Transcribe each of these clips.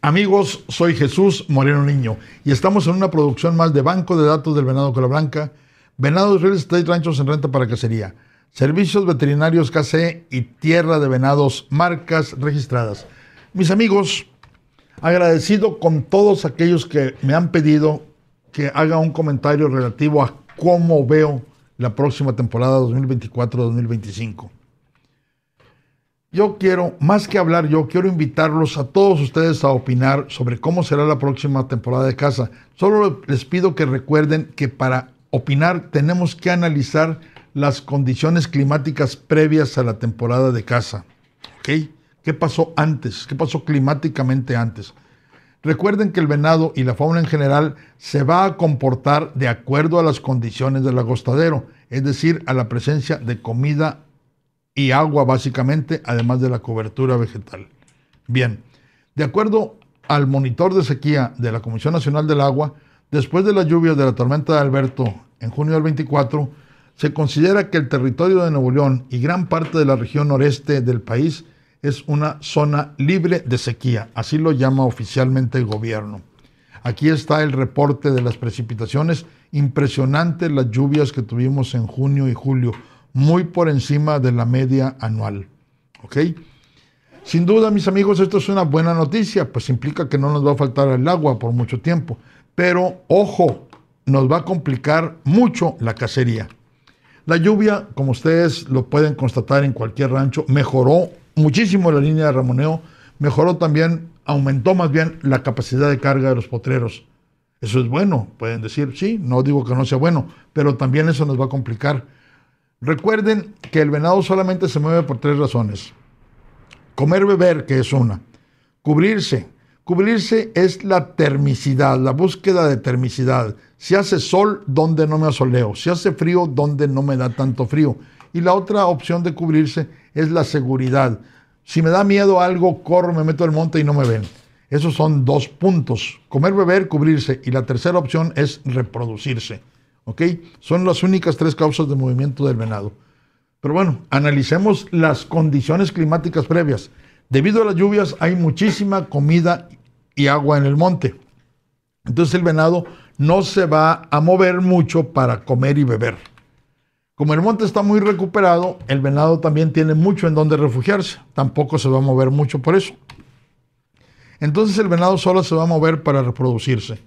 Amigos, soy Jesús Moreno Niño y estamos en una producción más de Banco de Datos del Venado Cola Blanca, Venados Real Estate Ranchos en Renta para Cacería, Servicios Veterinarios KC y Tierra de Venados, marcas registradas. Mis amigos, agradecido con todos aquellos que me han pedido que haga un comentario relativo a cómo veo la próxima temporada 2024-2025. Yo quiero, más que hablar, yo quiero invitarlos a todos ustedes a opinar sobre cómo será la próxima temporada de casa. Solo les pido que recuerden que para opinar tenemos que analizar las condiciones climáticas previas a la temporada de casa. ¿Ok? ¿Qué pasó antes? ¿Qué pasó climáticamente antes? Recuerden que el venado y la fauna en general se va a comportar de acuerdo a las condiciones del agostadero, es decir, a la presencia de comida y agua básicamente, además de la cobertura vegetal. Bien, de acuerdo al monitor de sequía de la Comisión Nacional del Agua, después de las lluvias de la tormenta de Alberto en junio del 24, se considera que el territorio de Nuevo León y gran parte de la región noreste del país es una zona libre de sequía, así lo llama oficialmente el gobierno. Aquí está el reporte de las precipitaciones, impresionantes las lluvias que tuvimos en junio y julio, muy por encima de la media anual. ¿Ok? Sin duda, mis amigos, esto es una buena noticia, pues implica que no nos va a faltar el agua por mucho tiempo. Pero, ojo, nos va a complicar mucho la cacería. La lluvia, como ustedes lo pueden constatar en cualquier rancho, mejoró muchísimo la línea de ramoneo, mejoró también, aumentó más bien la capacidad de carga de los potreros. Eso es bueno, pueden decir, sí, no digo que no sea bueno, pero también eso nos va a complicar Recuerden que el venado solamente se mueve por tres razones. Comer, beber, que es una. Cubrirse. Cubrirse es la termicidad, la búsqueda de termicidad. Si hace sol, donde no me asoleo. Si hace frío, donde no me da tanto frío. Y la otra opción de cubrirse es la seguridad. Si me da miedo algo, corro, me meto al monte y no me ven. Esos son dos puntos. Comer, beber, cubrirse. Y la tercera opción es reproducirse. Son las únicas tres causas de movimiento del venado. Pero bueno, analicemos las condiciones climáticas previas. Debido a las lluvias hay muchísima comida y agua en el monte. Entonces el venado no se va a mover mucho para comer y beber. Como el monte está muy recuperado, el venado también tiene mucho en donde refugiarse. Tampoco se va a mover mucho por eso. Entonces el venado solo se va a mover para reproducirse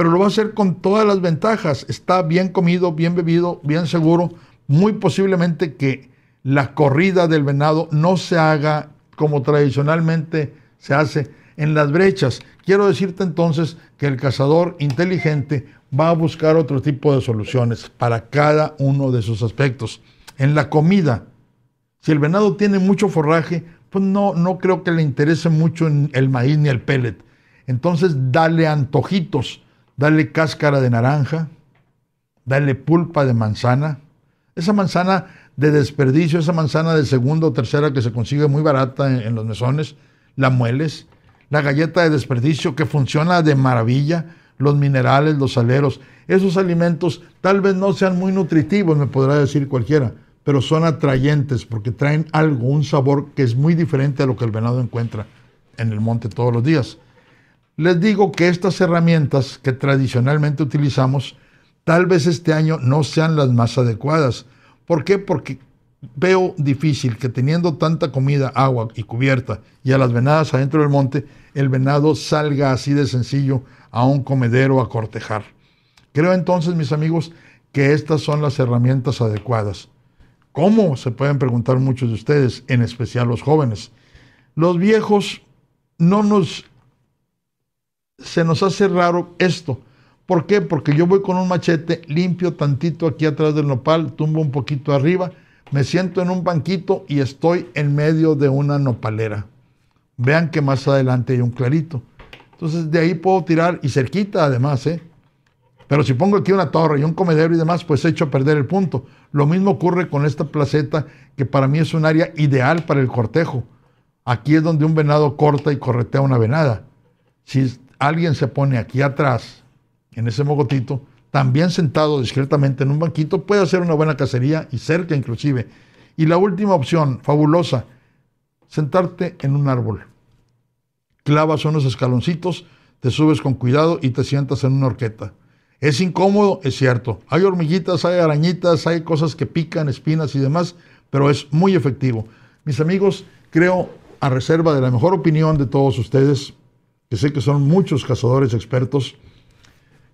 pero lo va a hacer con todas las ventajas. Está bien comido, bien bebido, bien seguro. Muy posiblemente que la corrida del venado no se haga como tradicionalmente se hace en las brechas. Quiero decirte entonces que el cazador inteligente va a buscar otro tipo de soluciones para cada uno de sus aspectos. En la comida, si el venado tiene mucho forraje, pues no, no creo que le interese mucho el maíz ni el pellet. Entonces, dale antojitos dale cáscara de naranja, dale pulpa de manzana. Esa manzana de desperdicio, esa manzana de segunda o tercera que se consigue muy barata en, los mesones, la mueles. La galleta de desperdicio que funciona de maravilla, los minerales, los saleros, esos alimentos tal vez no sean muy nutritivos, me podrá decir cualquiera, pero son atrayentes porque traen algún sabor que es muy diferente a lo que el venado encuentra en el monte todos los días les digo que estas herramientas que tradicionalmente utilizamos tal vez este año no sean las más adecuadas. ¿Por qué? Porque veo difícil que teniendo tanta comida, agua y cubierta y a las venadas adentro del monte, el venado salga así de sencillo a un comedero a cortejar. Creo entonces, mis amigos, que estas son las herramientas adecuadas. ¿Cómo? Se pueden preguntar muchos de ustedes, en especial los jóvenes. Los viejos no nos se nos hace raro esto. ¿Por qué? Porque yo voy con un machete, limpio tantito aquí atrás del nopal, tumbo un poquito arriba, me siento en un banquito y estoy en medio de una nopalera. Vean que más adelante hay un clarito. Entonces de ahí puedo tirar y cerquita además, ¿eh? Pero si pongo aquí una torre y un comedero y demás, pues he hecho a perder el punto. Lo mismo ocurre con esta placeta que para mí es un área ideal para el cortejo. Aquí es donde un venado corta y corretea una venada. Si alguien se pone aquí atrás, en ese mogotito, también sentado discretamente en un banquito, puede hacer una buena cacería y cerca inclusive. Y la última opción, fabulosa, sentarte en un árbol. Clavas unos escaloncitos, te subes con cuidado y te sientas en una horqueta. Es incómodo, es cierto. Hay hormiguitas, hay arañitas, hay cosas que pican, espinas y demás, pero es muy efectivo. Mis amigos, creo, a reserva de la mejor opinión de todos ustedes, que sé que son muchos cazadores expertos.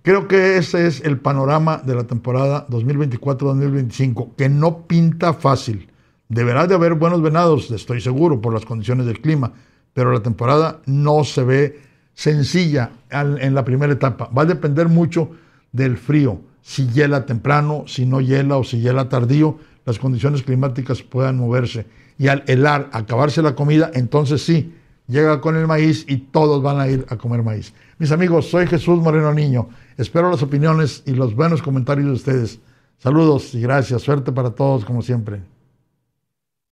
Creo que ese es el panorama de la temporada 2024-2025, que no pinta fácil. Deberá de haber buenos venados, estoy seguro, por las condiciones del clima, pero la temporada no se ve sencilla en la primera etapa. Va a depender mucho del frío, si hiela temprano, si no hiela o si hiela tardío, las condiciones climáticas puedan moverse. Y al helar, acabarse la comida, entonces sí, llega con el maíz y todos van a ir a comer maíz. Mis amigos, soy Jesús Moreno Niño. Espero las opiniones y los buenos comentarios de ustedes. Saludos y gracias. Suerte para todos, como siempre.